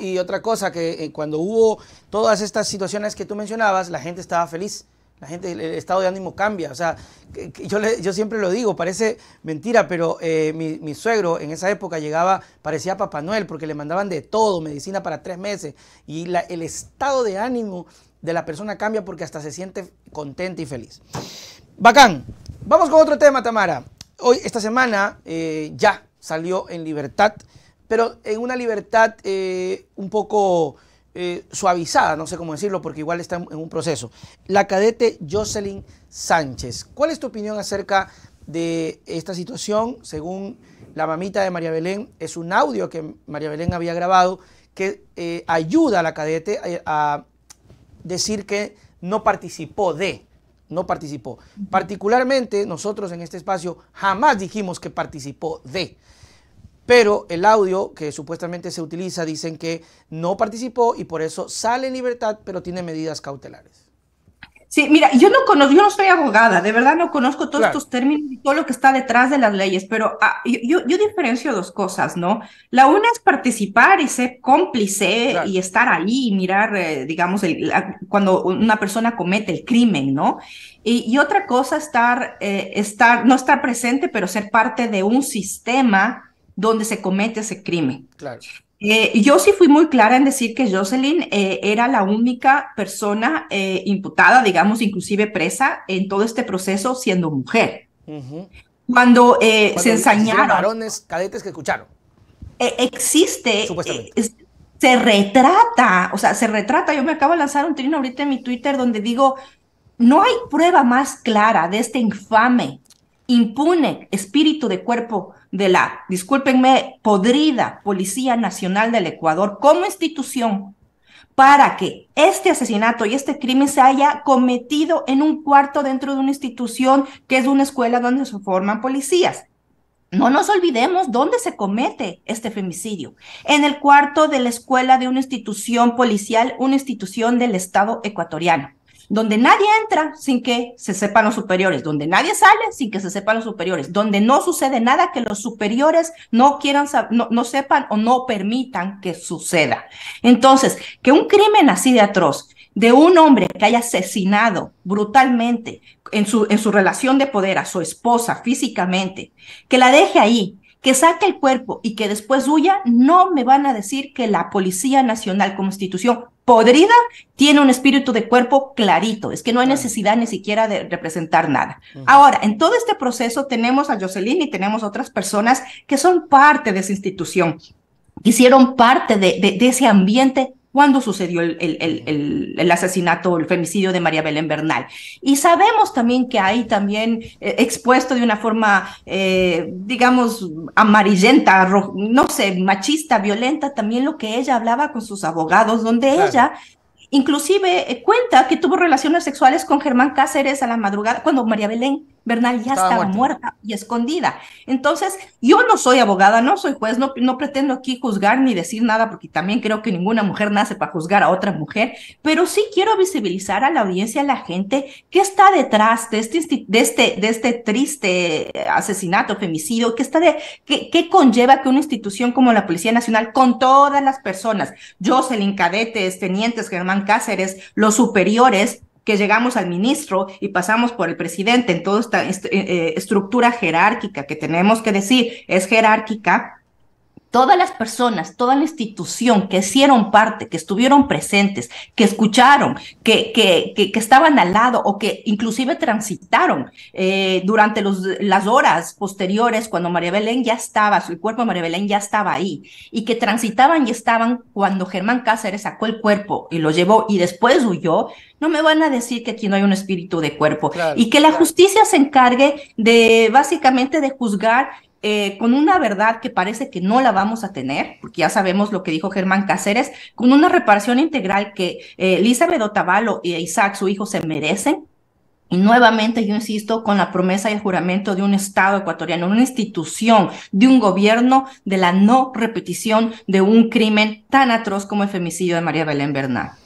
Y, otra cosa, que eh, cuando hubo todas estas situaciones que tú mencionabas, la gente estaba feliz. La gente, el estado de ánimo cambia. O sea, yo, yo siempre lo digo, parece mentira, pero eh, mi, suegro en esa época llegaba, parecía Papá Noel, porque le mandaban de todo, medicina para tres meses. Y el estado de ánimo de la persona cambia porque hasta se siente contenta y feliz. Bacán. Vamos con otro tema, Tamara. Hoy, esta semana, eh, ya salió en libertad pero en una libertad eh, un poco eh, suavizada, no sé cómo decirlo, porque igual está en un proceso. La cadete Jocelyn Sánchez, ¿cuál es tu opinión acerca de esta situación? Según la mamita de María Belén, es un audio que María Belén había grabado que eh, ayuda a la cadete a decir que no participó de no participó. Particularmente nosotros en este espacio jamás dijimos que participó de pero el audio que supuestamente se utiliza dicen que no participó y por eso sale en libertad, pero tiene medidas cautelares. Sí, mira, yo no conozco, yo no soy abogada, de verdad no conozco todos estos términos y todo lo que está detrás de las leyes, pero ah, yo, diferencio dos cosas, ¿no? La una es participar y ser cómplice y estar ahí y mirar, eh, digamos, cuando una persona comete el crimen, ¿no? Y, otra cosa estar, eh, estar, no estar presente, pero ser parte de un sistema donde se comete ese crimen. Claro. Eh, yo sí fui muy clara en decir que Jocelyn eh, era la única persona eh, imputada, digamos, inclusive presa en todo este proceso siendo mujer. Cuando, se ensañaron... varones cadetes que escucharon. existe... se retrata, o sea, se retrata. Yo me acabo de lanzar un trino ahorita en mi Twitter donde digo, no hay prueba más clara de este infame impune espíritu de cuerpo de la, discúlpenme, podrida Policía Nacional del Ecuador como institución para que este asesinato y este crimen se haya cometido en un cuarto dentro de una institución que es una escuela donde se forman policías. No nos olvidemos dónde se comete este femicidio. En el cuarto de la escuela de una institución policial, una institución del Estado ecuatoriano donde nadie entra sin que se sepan los superiores, donde nadie sale sin que se sepan los superiores, donde no sucede nada que los superiores no quieran, no, sepan o no permitan que suceda. Entonces, que un crimen así de atroz, de un hombre que haya asesinado brutalmente en su, en su relación de poder a su esposa físicamente, que la deje ahí, que saque el cuerpo y que después huya, no me van a decir que la Policía Nacional como institución podrida tiene un espíritu de cuerpo clarito. Es que no hay necesidad ni siquiera de representar nada. Ahora, en todo este proceso tenemos a Jocelyn y tenemos otras personas que son parte de esa institución, hicieron parte de ese ambiente ¿Cuándo sucedió el, el, el, asesinato, el femicidio de María Belén Bernal. Y sabemos también que ahí también eh, expuesto de una forma, eh, digamos, amarillenta, no sé, machista, violenta, también lo que ella hablaba con sus abogados, donde ella inclusive eh, cuenta que tuvo relaciones sexuales con Germán Cáceres a la madrugada, cuando María Belén Bernal ya estaba, muerta. y escondida. Entonces, yo no soy abogada, no soy juez, no, pretendo aquí juzgar ni decir nada, porque también creo que ninguna mujer nace para juzgar a otra mujer, pero sí quiero visibilizar a la audiencia, a la gente que está detrás de este, de este, de este triste asesinato, femicidio, qué está de, que, conlleva que una institución como la Policía Nacional, con todas las personas, Jocelyn Cadetes, tenientes Germán Cáceres, los superiores, que llegamos al ministro y pasamos por el presidente en toda esta eh, eh, estructura jerárquica que tenemos que decir es jerárquica, todas las personas, toda la institución que hicieron parte, que estuvieron presentes, que escucharon, que, que, que, estaban al lado o que inclusive transitaron eh, durante los, las horas posteriores cuando María Belén ya estaba, su cuerpo de María Belén ya estaba ahí, y que transitaban y estaban cuando Germán Cáceres sacó el cuerpo y lo llevó y después huyó, no me van a decir que aquí no hay un espíritu de cuerpo y que la justicia se encargue de básicamente de juzgar eh, con una verdad que parece que no la vamos a tener, porque ya sabemos lo que dijo Germán Cáceres, con una reparación integral que eh, Elizabeth Otavalo e Isaac, su hijo, se merecen, y nuevamente, yo insisto, con la promesa y el juramento de un Estado ecuatoriano, una institución, de un gobierno, de la no repetición de un crimen tan atroz como el femicidio de María Belén Bernal.